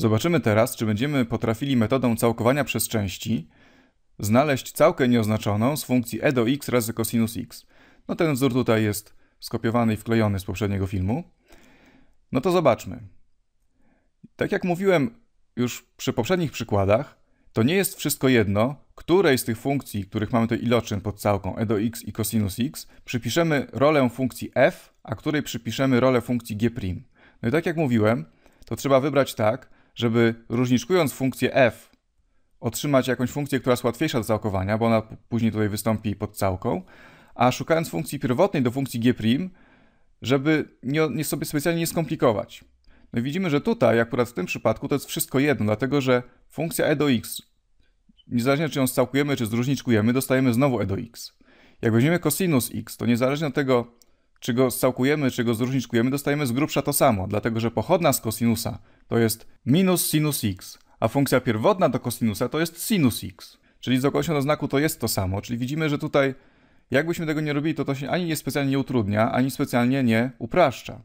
Zobaczymy teraz, czy będziemy potrafili metodą całkowania przez części znaleźć całkę nieoznaczoną z funkcji e do x razy cosinus x. No ten wzór tutaj jest skopiowany i wklejony z poprzedniego filmu. No to zobaczmy. Tak jak mówiłem już przy poprzednich przykładach, to nie jest wszystko jedno, której z tych funkcji, których mamy to iloczyn pod całką e do x i cosinus x, przypiszemy rolę funkcji f, a której przypiszemy rolę funkcji g'. No i tak jak mówiłem, to trzeba wybrać tak, żeby różniczkując funkcję f otrzymać jakąś funkcję, która jest łatwiejsza do całkowania, bo ona później tutaj wystąpi pod całką, a szukając funkcji pierwotnej do funkcji g', żeby nie, nie sobie specjalnie nie skomplikować. No i widzimy, że tutaj, akurat w tym przypadku, to jest wszystko jedno, dlatego że funkcja e do x, niezależnie czy ją całkujemy, czy zróżniczkujemy, dostajemy znowu e do x. Jak weźmiemy cosinus x, to niezależnie od tego, czy go scałkujemy, czy go zróżniczkujemy, dostajemy z grubsza to samo, dlatego że pochodna z kosinusa to jest minus sinus x, a funkcja pierwotna do kosinusa to jest sinus x. Czyli z określonego znaku to jest to samo, czyli widzimy, że tutaj jakbyśmy tego nie robili, to to się ani nie specjalnie nie utrudnia, ani specjalnie nie upraszcza.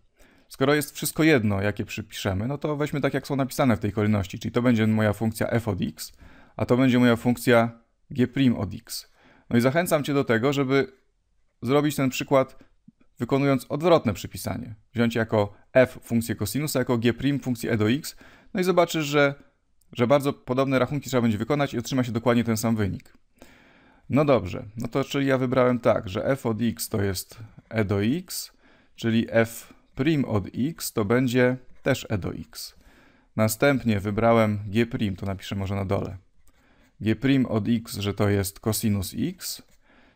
Skoro jest wszystko jedno, jakie przypiszemy, no to weźmy tak, jak są napisane w tej kolejności, czyli to będzie moja funkcja f od x, a to będzie moja funkcja g' od x. No i zachęcam Cię do tego, żeby zrobić ten przykład wykonując odwrotne przypisanie. Wziąć jako f funkcję cosinusa, jako g' funkcję e do x, no i zobaczysz, że, że bardzo podobne rachunki trzeba będzie wykonać i otrzyma się dokładnie ten sam wynik. No dobrze, no to czyli ja wybrałem tak, że f od x to jest e do x, czyli f' od x to będzie też e do x. Następnie wybrałem g', to napiszę może na dole. g' od x, że to jest cosinus x,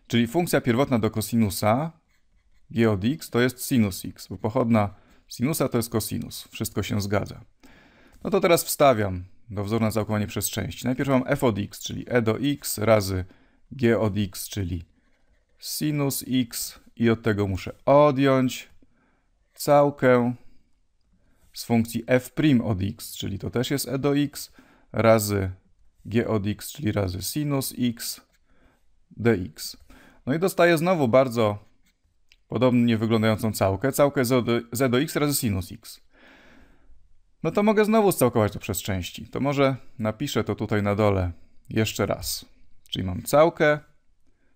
czyli funkcja pierwotna do kosinusa g od x to jest sinus x, bo pochodna sinusa to jest kosinus. Wszystko się zgadza. No to teraz wstawiam do wzoru na całkowanie przez części. Najpierw mam f od x, czyli e do x razy g od x, czyli sinus x i od tego muszę odjąć całkę z funkcji f' od x, czyli to też jest e do x, razy g od x, czyli razy sinus x dx. No i dostaję znowu bardzo podobnie wyglądającą całkę, całkę z do, z do x razy sinus x. No to mogę znowu scałkować to przez części. To może napiszę to tutaj na dole jeszcze raz. Czyli mam całkę,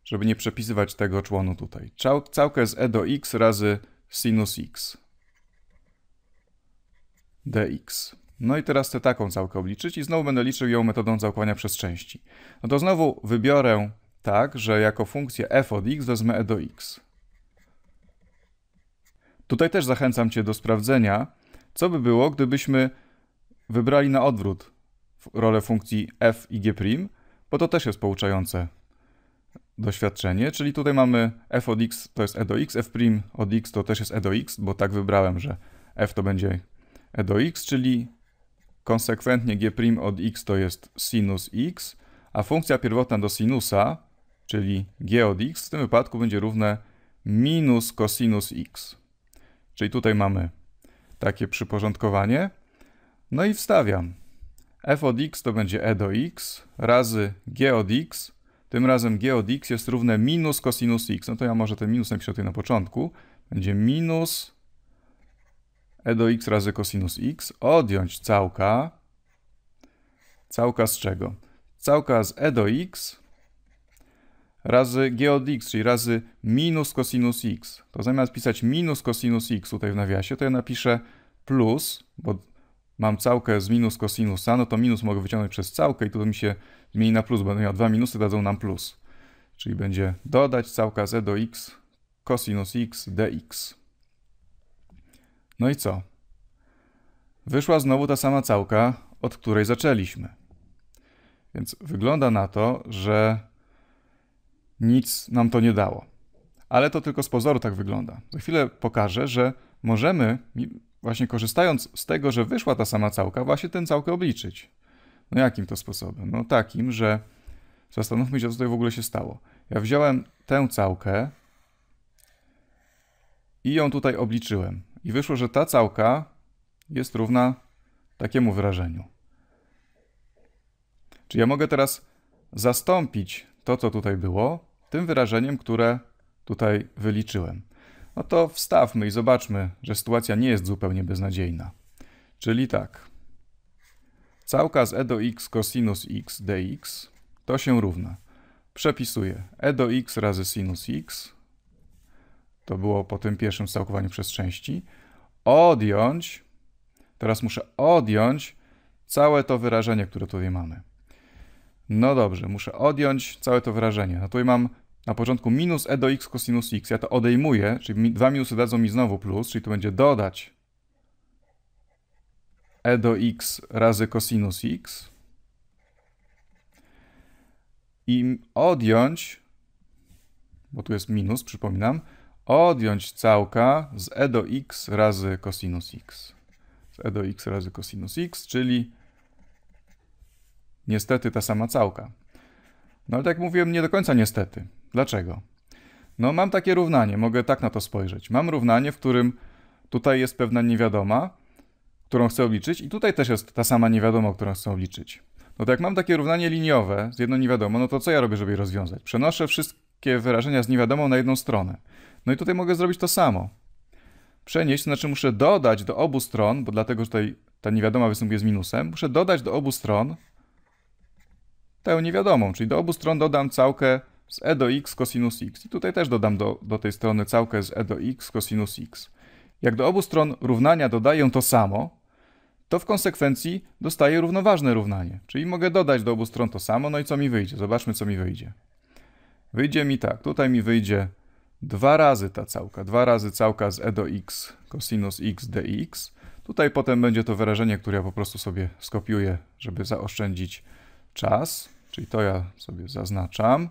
żeby nie przepisywać tego członu tutaj. Cał, całkę z e do x razy sinus x dx. No i teraz chcę taką całkę obliczyć i znowu będę liczył ją metodą całkowania przez części. No to znowu wybiorę tak, że jako funkcję f od x wezmę e do x. Tutaj też zachęcam Cię do sprawdzenia, co by było, gdybyśmy wybrali na odwrót rolę funkcji f i g', bo to też jest pouczające doświadczenie, czyli tutaj mamy f od x to jest e do x, f' od x to też jest e do x, bo tak wybrałem, że f to będzie e do x, czyli konsekwentnie g' od x to jest sinus x, a funkcja pierwotna do sinusa, czyli g od x w tym wypadku będzie równe minus cosinus x. Czyli tutaj mamy takie przyporządkowanie. No i wstawiam. f od x to będzie e do x razy g od x. Tym razem g od x jest równe minus cosinus x. No to ja może ten minus napiszę tutaj na początku. Będzie minus e do x razy cosinus x. Odjąć całka. Całka z czego? Całka z e do x razy g od x, czyli razy minus cosinus x, to zamiast pisać minus cosinus x tutaj w nawiasie, to ja napiszę plus, bo mam całkę z minus cosinusa, no to minus mogę wyciągnąć przez całkę i tu mi się zmieni na plus, bo dwa minusy, dadzą nam plus. Czyli będzie dodać całka z e do x cosinus x dx. No i co? Wyszła znowu ta sama całka, od której zaczęliśmy. Więc wygląda na to, że nic nam to nie dało. Ale to tylko z pozoru tak wygląda. Za chwilę pokażę, że możemy, właśnie korzystając z tego, że wyszła ta sama całka, właśnie tę całkę obliczyć. No jakim to sposobem? No takim, że zastanówmy się, co tutaj w ogóle się stało. Ja wziąłem tę całkę i ją tutaj obliczyłem. I wyszło, że ta całka jest równa takiemu wyrażeniu. Czy ja mogę teraz zastąpić to, co tutaj było, tym wyrażeniem, które tutaj wyliczyłem. No to wstawmy i zobaczmy, że sytuacja nie jest zupełnie beznadziejna. Czyli tak. Całka z e do x cosinus x dx to się równa. Przepisuję e do x razy sinus x. To było po tym pierwszym całkowaniu przez części. Odjąć, teraz muszę odjąć całe to wyrażenie, które tutaj mamy. No dobrze, muszę odjąć całe to wyrażenie. No tutaj mam na początku minus e do x cosinus x. Ja to odejmuję, czyli dwa minusy dadzą mi znowu plus, czyli to będzie dodać e do x razy cosinus x i odjąć, bo tu jest minus, przypominam, odjąć całka z e do x razy cosinus x. Z e do x razy cosinus x, czyli niestety ta sama całka. No ale tak jak mówiłem, nie do końca niestety. Dlaczego? No, mam takie równanie, mogę tak na to spojrzeć. Mam równanie, w którym tutaj jest pewna niewiadoma, którą chcę obliczyć, i tutaj też jest ta sama niewiadoma, którą chcę obliczyć. No to jak mam takie równanie liniowe z jedną niewiadomą, no to co ja robię, żeby je rozwiązać? Przenoszę wszystkie wyrażenia z niewiadomą na jedną stronę. No i tutaj mogę zrobić to samo. Przenieść, to znaczy muszę dodać do obu stron, bo dlatego tutaj ta niewiadoma występuje z minusem, muszę dodać do obu stron tę niewiadomą, czyli do obu stron dodam całkę z e do x cosinus x. I tutaj też dodam do, do tej strony całkę z e do x cosinus x. Jak do obu stron równania dodaję to samo, to w konsekwencji dostaję równoważne równanie. Czyli mogę dodać do obu stron to samo, no i co mi wyjdzie? Zobaczmy, co mi wyjdzie. Wyjdzie mi tak, tutaj mi wyjdzie dwa razy ta całka, dwa razy całka z e do x cosinus x dx. Tutaj potem będzie to wyrażenie, które ja po prostu sobie skopiuję, żeby zaoszczędzić czas. Czyli to ja sobie zaznaczam.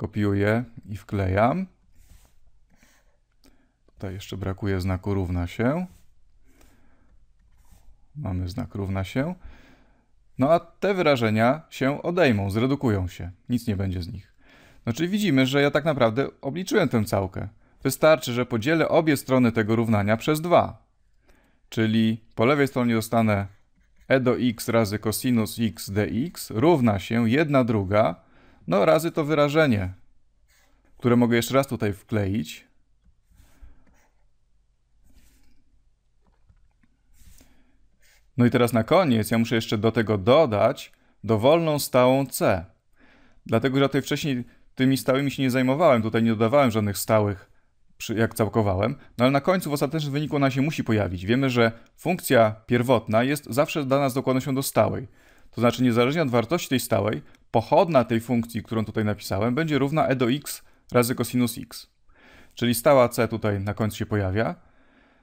Kopiuję i wklejam. Tutaj jeszcze brakuje znaku równa się. Mamy znak równa się. No a te wyrażenia się odejmą, zredukują się. Nic nie będzie z nich. No czyli widzimy, że ja tak naprawdę obliczyłem tę całkę. Wystarczy, że podzielę obie strony tego równania przez 2. Czyli po lewej stronie dostanę e do x razy cosinus x dx równa się 1 druga no, razy to wyrażenie, które mogę jeszcze raz tutaj wkleić. No i teraz na koniec ja muszę jeszcze do tego dodać dowolną stałą C. Dlatego, że tutaj wcześniej tymi stałymi się nie zajmowałem, tutaj nie dodawałem żadnych stałych, jak całkowałem, no ale na końcu w ostatecznym wyniku ona się musi pojawić. Wiemy, że funkcja pierwotna jest zawsze dana z dokładnością do stałej. To znaczy, niezależnie od wartości tej stałej, pochodna tej funkcji, którą tutaj napisałem, będzie równa e do x razy cosinus x. Czyli stała c tutaj na końcu się pojawia.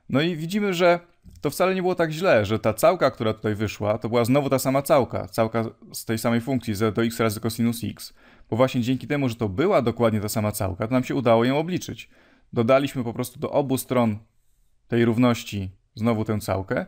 No i widzimy, że to wcale nie było tak źle, że ta całka, która tutaj wyszła, to była znowu ta sama całka, całka z tej samej funkcji, z do x razy cosinus x. Bo właśnie dzięki temu, że to była dokładnie ta sama całka, to nam się udało ją obliczyć. Dodaliśmy po prostu do obu stron tej równości znowu tę całkę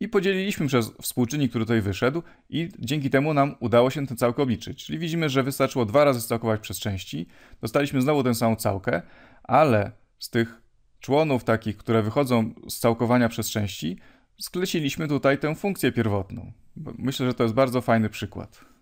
i podzieliliśmy przez współczynnik, który tutaj wyszedł i dzięki temu nam udało się ten całkę obliczyć. Czyli widzimy, że wystarczyło dwa razy całkować przez części, dostaliśmy znowu tę samą całkę, ale z tych członów takich, które wychodzą z całkowania przez części, skleciliśmy tutaj tę funkcję pierwotną. Myślę, że to jest bardzo fajny przykład.